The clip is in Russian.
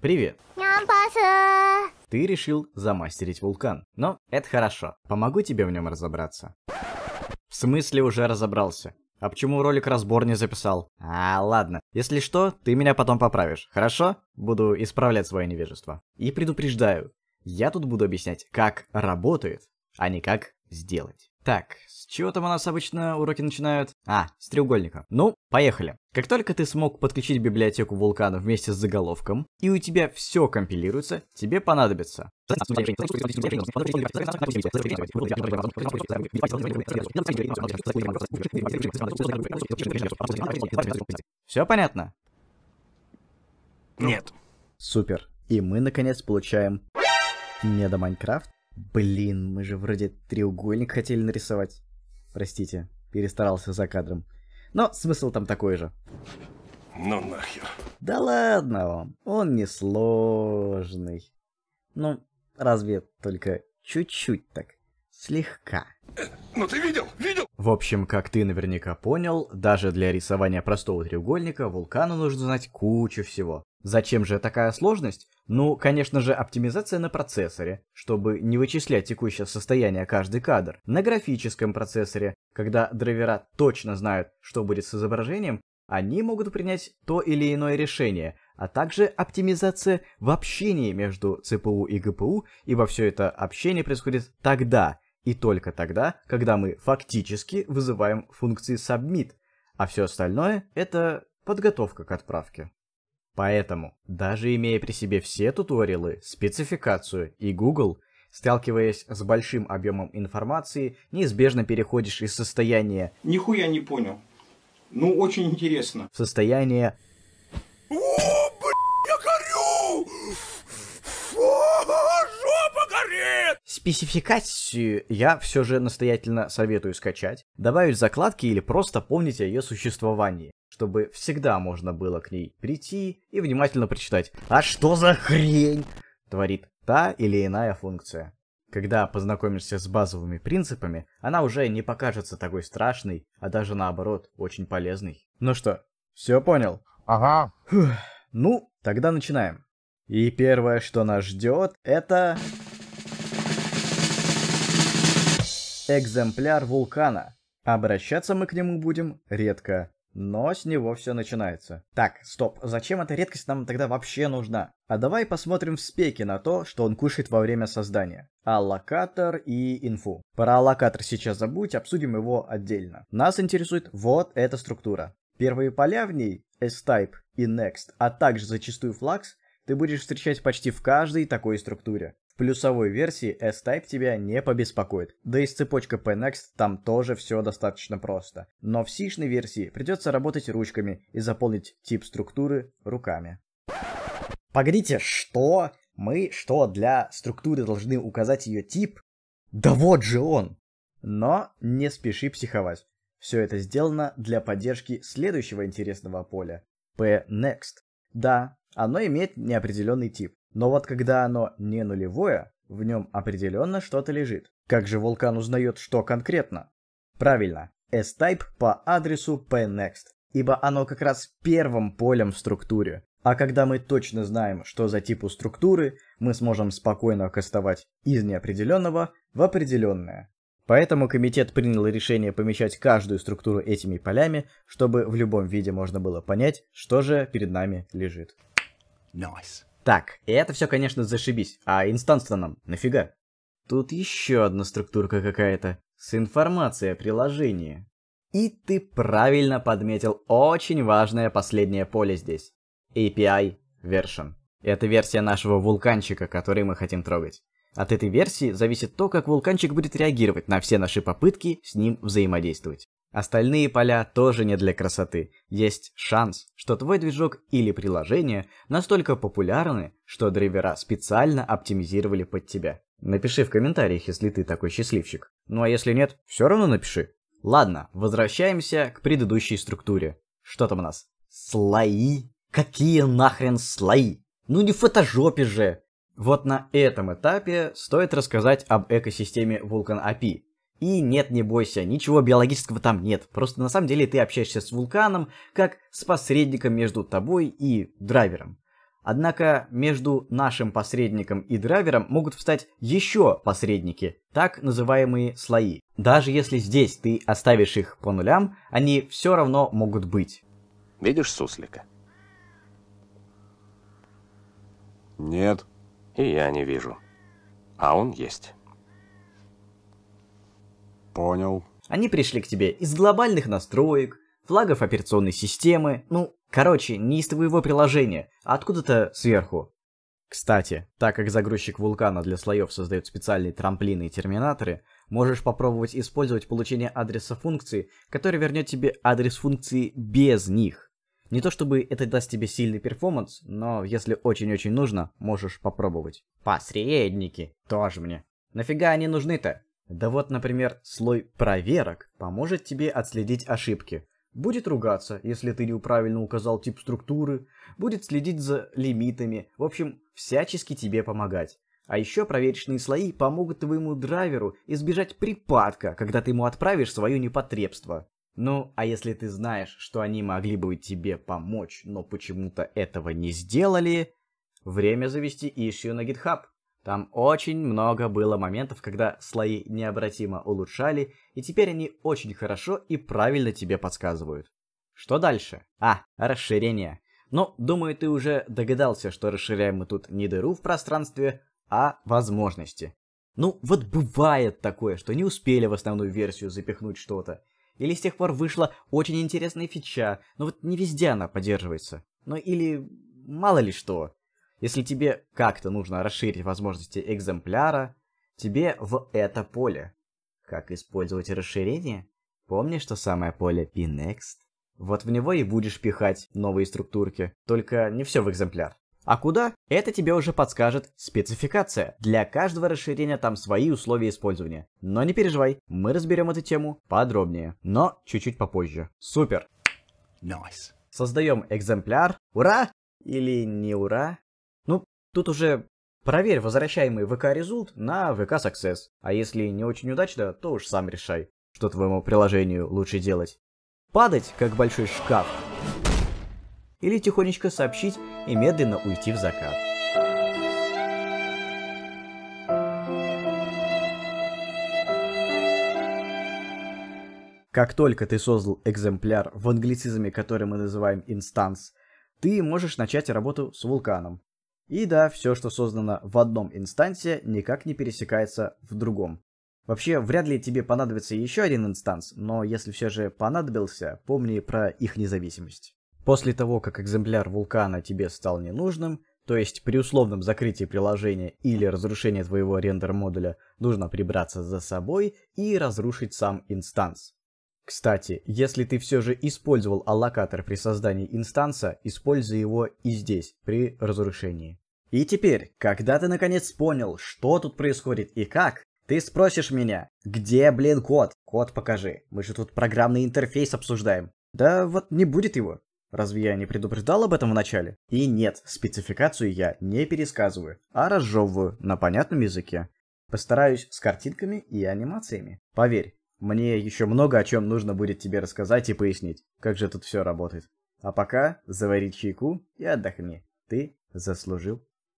Привет. Ты решил замастерить вулкан. Но это хорошо. Помогу тебе в нем разобраться. В смысле уже разобрался? А почему ролик разбор не записал? А, ладно. Если что, ты меня потом поправишь, хорошо? Буду исправлять свое невежество. И предупреждаю, я тут буду объяснять, как работает, а не как сделать. Так, с чего там у нас обычно уроки начинают? А, с треугольника. Ну, поехали. Как только ты смог подключить библиотеку вулкана вместе с заголовком, и у тебя все компилируется, тебе понадобится. Все понятно? Нет. Супер. И мы наконец получаем Не до Майнкрафт Блин, мы же вроде треугольник хотели нарисовать. Простите, перестарался за кадром. Но смысл там такой же. Ну нахер. Да ладно вам, он не сложный. Ну, разве только чуть-чуть так, слегка. Э, ну ты видел, видел? В общем, как ты наверняка понял, даже для рисования простого треугольника вулкану нужно знать кучу всего. Зачем же такая сложность? Ну, конечно же, оптимизация на процессоре, чтобы не вычислять текущее состояние каждый кадр. На графическом процессоре, когда драйвера точно знают, что будет с изображением, они могут принять то или иное решение, а также оптимизация в общении между CPU и GPU, ибо все это общение происходит тогда и только тогда, когда мы фактически вызываем функции submit, а все остальное — это подготовка к отправке. Поэтому, даже имея при себе все туториалы, спецификацию и Google, сталкиваясь с большим объемом информации, неизбежно переходишь из состояния «Нихуя не понял. Ну, очень интересно» в состояние «О, блядь, я горю! Фу, жопа горит!» Спецификацию я все же настоятельно советую скачать, добавить закладки или просто помнить о ее существовании чтобы всегда можно было к ней прийти и внимательно прочитать, а что за хрень творит та или иная функция. Когда познакомишься с базовыми принципами, она уже не покажется такой страшной, а даже наоборот, очень полезной. Ну что, все понял? Ага. Фух. Ну, тогда начинаем. И первое, что нас ждет, это... Экземпляр вулкана. Обращаться мы к нему будем редко. Но с него все начинается. Так, стоп, зачем эта редкость нам тогда вообще нужна? А давай посмотрим в спеке на то, что он кушает во время создания. Аллокатор и инфу. Про аллокатор сейчас забудь, обсудим его отдельно. Нас интересует вот эта структура. Первые поля в ней, S-type и next, а также зачастую флакс, ты будешь встречать почти в каждой такой структуре плюсовой версии S-Type тебя не побеспокоит. Да и с цепочкой next там тоже все достаточно просто. Но в сишной версии придется работать ручками и заполнить тип структуры руками. Погодите, что? Мы что, для структуры должны указать ее тип? Да вот же он! Но не спеши психовать. Все это сделано для поддержки следующего интересного поля – P-Next. Да, оно имеет неопределенный тип, но вот когда оно не нулевое, в нем определенно что-то лежит. Как же вулкан узнает, что конкретно? Правильно, S-type по адресу pnext, ибо оно как раз первым полем в структуре. А когда мы точно знаем, что за типу структуры, мы сможем спокойно кастовать из неопределенного в определенное. Поэтому комитет принял решение помещать каждую структуру этими полями, чтобы в любом виде можно было понять, что же перед нами лежит. Nice. Так, и это все, конечно, зашибись. А инстанция нам нафига? Тут еще одна структурка какая-то. С информацией о приложении. И ты правильно подметил очень важное последнее поле здесь. API version. Это версия нашего вулканчика, который мы хотим трогать. От этой версии зависит то, как вулканчик будет реагировать на все наши попытки с ним взаимодействовать. Остальные поля тоже не для красоты. Есть шанс, что твой движок или приложение настолько популярны, что драйвера специально оптимизировали под тебя. Напиши в комментариях, если ты такой счастливчик. Ну а если нет, все равно напиши. Ладно, возвращаемся к предыдущей структуре. Что там у нас? Слои? Какие нахрен слои? Ну не фотожопе же! Вот на этом этапе стоит рассказать об экосистеме Vulkan API, и нет, не бойся, ничего биологического там нет. Просто на самом деле ты общаешься с вулканом как с посредником между тобой и драйвером. Однако между нашим посредником и драйвером могут встать еще посредники, так называемые слои. Даже если здесь ты оставишь их по нулям, они все равно могут быть. Видишь суслика? Нет. И я не вижу. А он есть. Понял. Они пришли к тебе из глобальных настроек, флагов операционной системы, ну, короче, не из твоего приложения, а откуда-то сверху. Кстати, так как загрузчик вулкана для слоев создает специальные трамплины и терминаторы, можешь попробовать использовать получение адреса функции, который вернет тебе адрес функции без них. Не то чтобы это даст тебе сильный перформанс, но если очень-очень нужно, можешь попробовать. Посредники, тоже мне. Нафига они нужны-то? Да вот, например, слой проверок поможет тебе отследить ошибки. Будет ругаться, если ты неправильно указал тип структуры, будет следить за лимитами, в общем, всячески тебе помогать. А еще проверочные слои помогут твоему драйверу избежать припадка, когда ты ему отправишь свое непотребство. Ну, а если ты знаешь, что они могли бы тебе помочь, но почему-то этого не сделали, время завести issue на GitHub. Там очень много было моментов, когда слои необратимо улучшали, и теперь они очень хорошо и правильно тебе подсказывают. Что дальше? А, расширение. Ну, думаю, ты уже догадался, что расширяем мы тут не дыру в пространстве, а возможности. Ну, вот бывает такое, что не успели в основную версию запихнуть что-то. Или с тех пор вышла очень интересная фича, но вот не везде она поддерживается. Ну или мало ли что. Если тебе как-то нужно расширить возможности экземпляра, тебе в это поле. Как использовать расширение? Помни, что самое поле pnext. Вот в него и будешь пихать новые структурки, только не все в экземпляр. А куда? Это тебе уже подскажет спецификация. Для каждого расширения там свои условия использования. Но не переживай, мы разберем эту тему подробнее, но чуть-чуть попозже. Супер! Nice. Создаем экземпляр. Ура! Или не ура? Тут уже проверь возвращаемый VK результ на VK саксесс а если не очень удачно, то уж сам решай, что твоему приложению лучше делать. Падать, как большой шкаф, или тихонечко сообщить и медленно уйти в закат. Как только ты создал экземпляр в англицизме, который мы называем инстанс, ты можешь начать работу с вулканом. И да, все, что создано в одном инстансе, никак не пересекается в другом. Вообще, вряд ли тебе понадобится еще один инстанс, но если все же понадобился, помни про их независимость. После того, как экземпляр вулкана тебе стал ненужным, то есть при условном закрытии приложения или разрушении твоего рендер-модуля нужно прибраться за собой и разрушить сам инстанс. Кстати, если ты все же использовал аллокатор при создании инстанса, используй его и здесь, при разрушении. И теперь, когда ты наконец понял, что тут происходит и как, ты спросишь меня, где, блин, код? Код покажи. Мы же тут программный интерфейс обсуждаем. Да вот не будет его. Разве я не предупреждал об этом в начале? И нет, спецификацию я не пересказываю, а разжевываю на понятном языке. Постараюсь с картинками и анимациями. Поверь, мне еще много о чем нужно будет тебе рассказать и пояснить, как же тут все работает. А пока завари чайку и отдохни. Ты заслужил